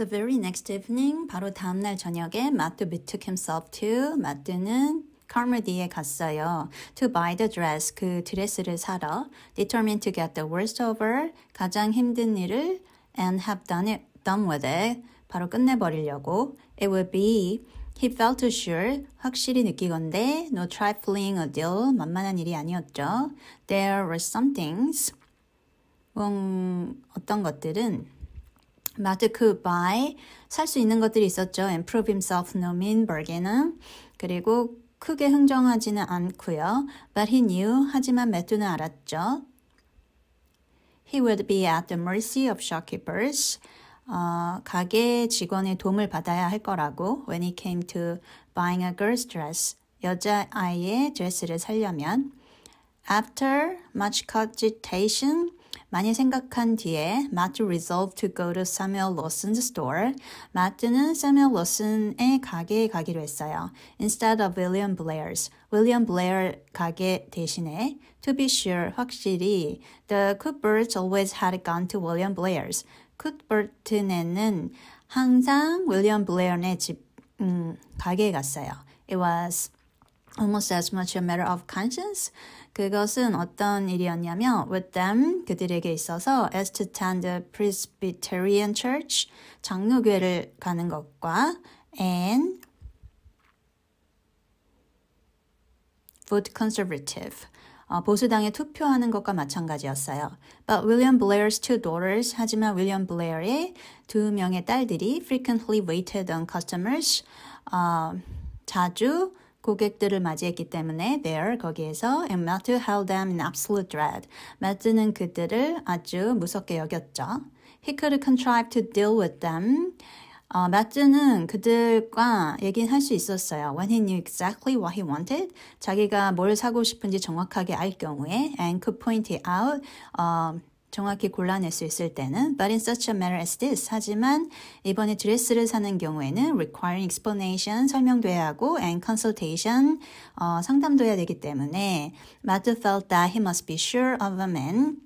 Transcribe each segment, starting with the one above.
The very next evening, 바로 다음날 저녁에 마뚜 betook himself to, 마뚜는 카메디에 갔어요. To buy the dress, 그 드레스를 사러. Determined to get the worst over, 가장 힘든 일을 and have done it, done with it, 바로 끝내버리려고. It would be He felt sure, 확실히 느끼건데 no trifling a deal, 만만한 일이 아니었죠. There were some things, 음, 어떤 것들은 about could buy 살 수 있는 것들이 있었죠. and prove himself no mean burger는 그리고 크게 흥정하지는 않고요. but he knew 하지만 매튜는 알았죠. he would be at the mercy of shopkeepers 어, 가게 직원의 도움을 받아야 할 거라고 when it came to buying a girl's dress 여자아이의 드레스를 살려면 after much cogitation 많이 생각한 뒤에 Matt resolved to go to Samuel Lawson's store. Matt는 Samuel Lawson의 가게에 가기로 했어요. Instead of William Blair's. William Blair 가게 대신에 to be sure 확실히 the Cuthberts always had gone to William Blair's. 쿠트버튼에는 항상 William 블레어의 집 음, 가게에 갔어요. It was almost as much a matter of conscience 그것은 어떤 일이었냐면 with them 그들에게 있어서 as to attend the Presbyterian Church 장로교회를 가는 것과 and vote conservative 보수당에 투표하는 것과 마찬가지였어요. But William Blair's two daughters, 하지만 윌리엄 블레어의 두 명의 딸들이 frequently waited on customers, 어, 자주 고객들을 맞이했기 때문에 there 거기에서 and m a t t h e held them in absolute dread. 마트는 그들을 아주 무섭게 여겼죠. He could contrive to deal with them. 어, m a 마트는 그들과 얘기는 할 수 있었어요. When he knew exactly what he wanted, 자기가 뭘 사고 싶은지 정확하게 알 경우에 and could point it out. 어, 정확히 골라낼 수 있을 때는 but in such a matter as this 하지만 이번에 드레스를 사는 경우에는 requiring explanation 설명돼야 하고 and consultation 어, 상담도 해야 되기 때문에 Matthew felt that he must be sure of a man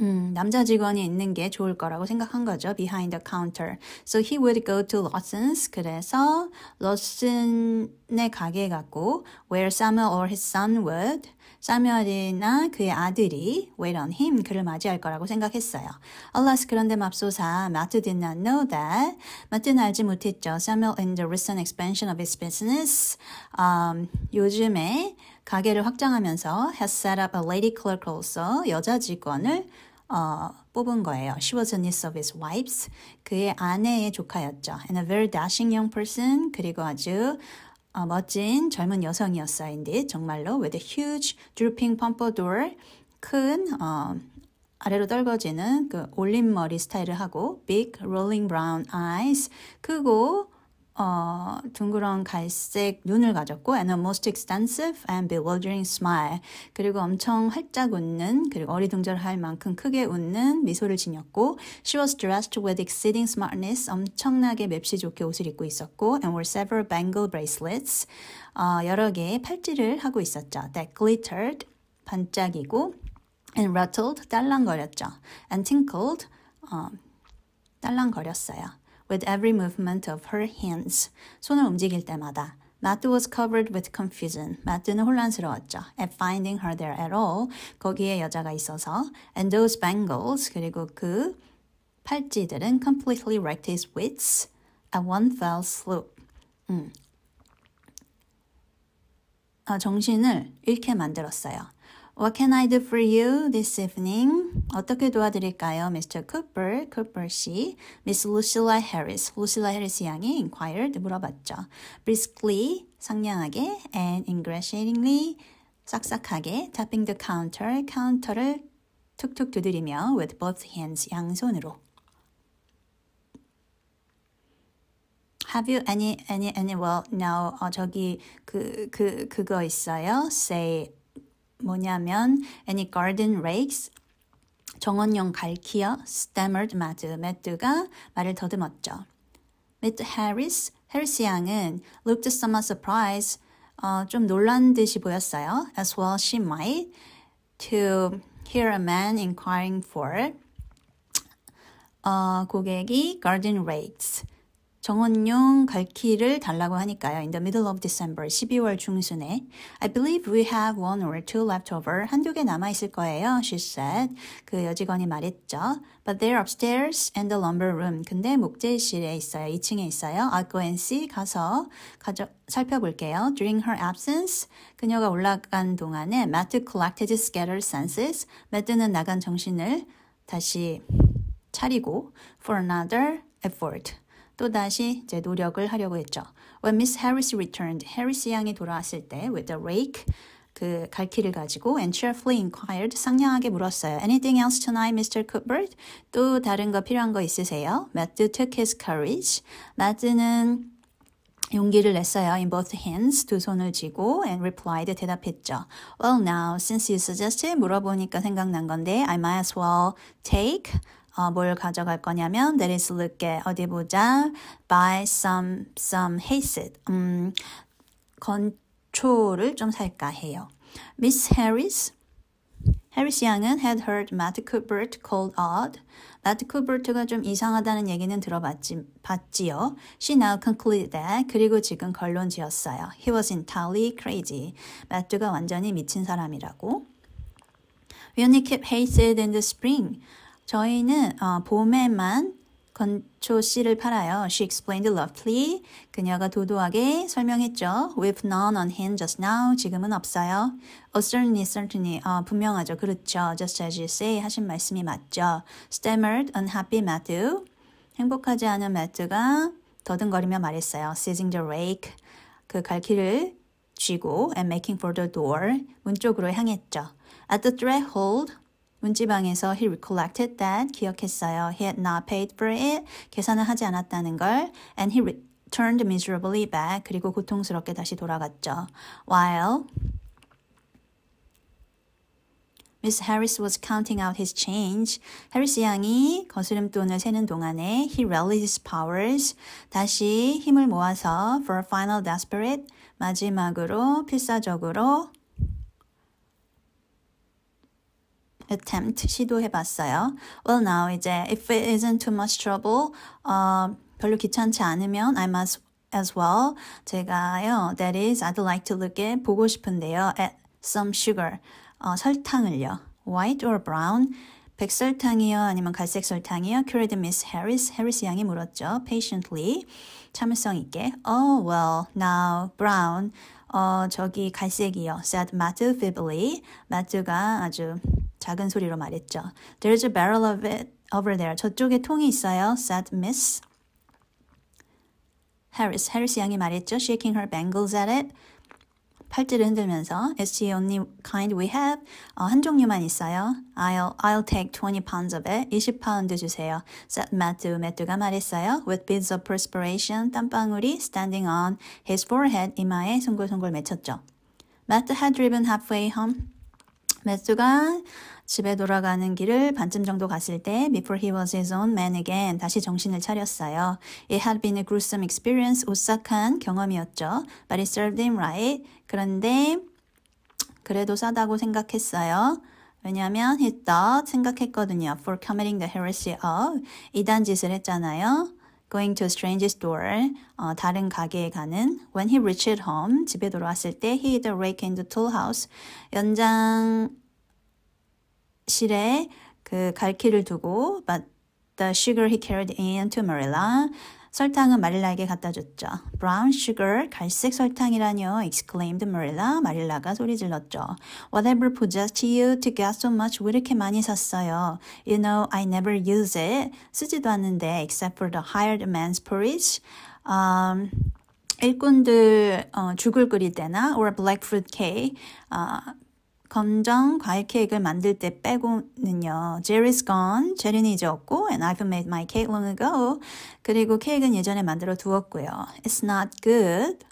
음, 남자 직원이 있는 게 좋을 거라고 생각한 거죠. Behind the counter. So he would go to Lawson's. 그래서 Lawson의 가게에 갔고 where Samuel or his son would 사무엘이나 그의 아들이 wait on him 그를 맞이할 거라고 생각했어요. Alas 그런데 맙소사 마트 did not know that 마트는 알지 못했죠. Samuel and the recent expansion of his business um, 요즘에 가게를 확장하면서 has set up a lady clerk also 여자 직원을 어, 뽑은 거예요. She was in need of his wife's. 그의 아내의 조카였죠. And a very dashing young person. 그리고 아주 어, 멋진 젊은 여성이었어요. 인데 정말로 with a huge drooping pompadour. 큰 어, 아래로 떨궈지는 그 올린 머리 스타일을 하고 big rolling brown eyes. 크고 어, 둥그런 갈색 눈을 가졌고 and a most extensive and bewildering smile 그리고 엄청 활짝 웃는 그리고 어리둥절할 만큼 크게 웃는 미소를 지녔고 she was dressed with exceeding smartness 엄청나게 맵시 좋게 옷을 입고 있었고 and wore several bangle bracelets 어, 여러 개의 팔찌를 하고 있었죠 that glittered 반짝이고 and rattled 딸랑거렸죠 and tinkled 어, 딸랑거렸어요 with every movement of her hands. 손을 움직일 때마다. Matt was covered with confusion. Matt는 혼란스러웠죠. At finding her there at all. 거기에 여자가 있어서. And those bangles, 그리고 그 팔찌들은 completely wrecked his wits at one fell swoop. 음. 아, 정신을 잃게 만들었어요. What can I do for you this evening? 어떻게 도와드릴까요? Mr. Cooper, Cooper 씨, Miss Lucilla Harris, Lucilla Harris 양이 inquired, 물어봤죠. Briskly, 상냥하게, and ingratiatingly, 싹싹하게, tapping the counter, 카운터를 툭툭 두드리며 with both hands, 양손으로. Have you any, any, any, well, no, 어, 저기, 그, 그, 그거 있어요? Say, 뭐냐면 any garden rakes 정원용 갈퀴어 stammered Matt. Matt가 말을 더듬었죠. Matt Harris, 해리스 양은 looked somewhat surprised, 어, 좀 놀란 듯이 보였어요. As well she might to hear a man inquiring for 어, 고객이 garden rakes 정원용 갈키를 달라고 하니까요. In the middle of December, 12월 중순에 I believe we have one or two left over. 한두 개 남아 있을 거예요. She said. 그 여직원이 말했죠. But they're upstairs in the lumber room. 근데 목재실에 있어요. 2층에 있어요. I'll go and see. 가서 가져 살펴볼게요. During her absence, 그녀가 올라간 동안에 Matt collected scattered senses. Matt는 나간 정신을 다시 차리고 for another effort. 또다시 이제 노력을 하려고 했죠. When Miss Harris returned, 해리스 양이 돌아왔을 때 with the rake 그 갈퀴를 가지고 and cheerfully inquired 상냥하게 물었어요. Anything else tonight, Mr. Cuthbert? 또 다른 거 필요한 거 있으세요? Matthew took his courage. 마트는 용기를 냈어요. In both hands 두 손을 쥐고 and replied 대답했죠. Well now, since you suggested 물어보니까 생각난 건데 I might as well take 어, 뭘 가져갈 거냐면 That is look at 어디 보자 Buy some some hazard 음, 건초를 좀 살까 해요 Miss Harris 해리스 양은 had heard Matt Kubert called odd. 마트 쿠버트가 좀 이상하다는 얘기는 들어봤지, 봤지요. She now concluded that. 그리고 지금 결론 지었어요. He was entirely crazy. 마트가 완전히 미친 사람이라고. We only keep hazed in the spring. 저희는 어, 봄에만 건초 씨를 팔아요. She explained loftily. 그녀가 도도하게 설명했죠. With none on hand just now. 지금은 없어요. A certainly, certainly. 어, 분명하죠. 그렇죠. Just as you say. 하신 말씀이 맞죠. Stammered unhappy Matthew. 행복하지 않은 매트가 더듬거리며 말했어요. Seizing the rake. 그 갈퀴를 쥐고 and making for the door. 문 쪽으로 향했죠. At the threshold. 문지방에서 he recollected that 기억했어요. he had not paid for it 계산을 하지 않았다는 걸 and he returned miserably back 그리고 고통스럽게 다시 돌아갔죠. while Miss Harris was counting out his change. 해리스 양이 거스름돈을 세는 동안에 he rallied his powers. 다시 힘을 모아서 for a final desperate 마지막으로 필사적으로 attempt 시도해봤어요. Well now 이제 if it isn't too much trouble 어, 별로 귀찮지 않으면 I must as well 제가요 that is I'd like to look at 보고 싶은데요 at some sugar 어, 설탕을요 white or brown 백설탕이요 아니면 갈색 설탕이요 q u r e d Miss Harris 해리스 양이 물었죠 patiently 참을성 있게 oh well now brown 어, 저기 갈색이요. said Matthew feebly. Matthew가 아주 작은 소리로 말했죠. There's a barrel of it over there. 저쪽에 통이 있어요. said Miss Harris. 해리스 양이 말했죠. shaking her bangles at it. 팔찌를 흔들면서 It's the only kind we have. 어, 한 종류만 있어요. I'll, I'll take 20 pounds of it. 20파운드 주세요. said Matthew. 매튜가 말했어요. With beads of perspiration, 땀방울이 standing on his forehead. 이마에 송골송골 맺혔죠. Matthew had driven halfway home. 메스가 집에 돌아가는 길을 반쯤 정도 갔을 때 before he was his own man again 다시 정신을 차렸어요. It had been a gruesome experience, 오싹한 경험이었죠. But it served him right. 그런데 그래도 싸다고 생각했어요. 왜냐하면 he thought 생각했거든요. For committing the heresy of 이단 짓을 했잖아요. going to a s t r a n g e s door, 어, 다른 가게에 가는 when he reached home, 집에 돌아왔을 때 he hid a rake in the tool house, 연장실에 그 갈퀴를 두고 but the sugar he carried in to Marilla 설탕은 마릴라에게 갖다 줬죠. Brown sugar, 갈색 설탕이라뇨. exclaimed Marilla. 마릴라가 소리질렀죠. Whatever possessed you to get so much? 왜 이렇게 많이 샀어요? You know, I never use it. 쓰지도 않는데 except for the hired man's porridge. Um, 일꾼들 어, 죽을 끓일 때나 or black fruit cake. 어, 건정 과일 케이크를 만들 때 빼고는요. Jerry's gone. 제리는 이제 없고 and I've made my cake long ago. 그리고 케이크는 예전에 만들어 두었고요. It's not good.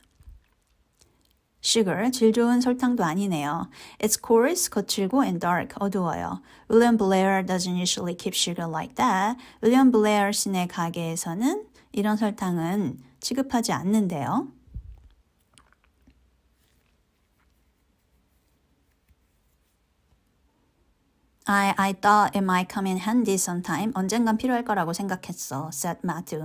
sugar, 질 좋은 설탕도 아니네요. It's coarse, 거칠고 and dark, 어두워요. William Blair doesn't usually keep sugar like that. William Blair 씨네 가게에서는 이런 설탕은 취급하지 않는데요. I, I thought it might come in handy sometime. 언젠간 필요할 거라고 생각했어, said Matt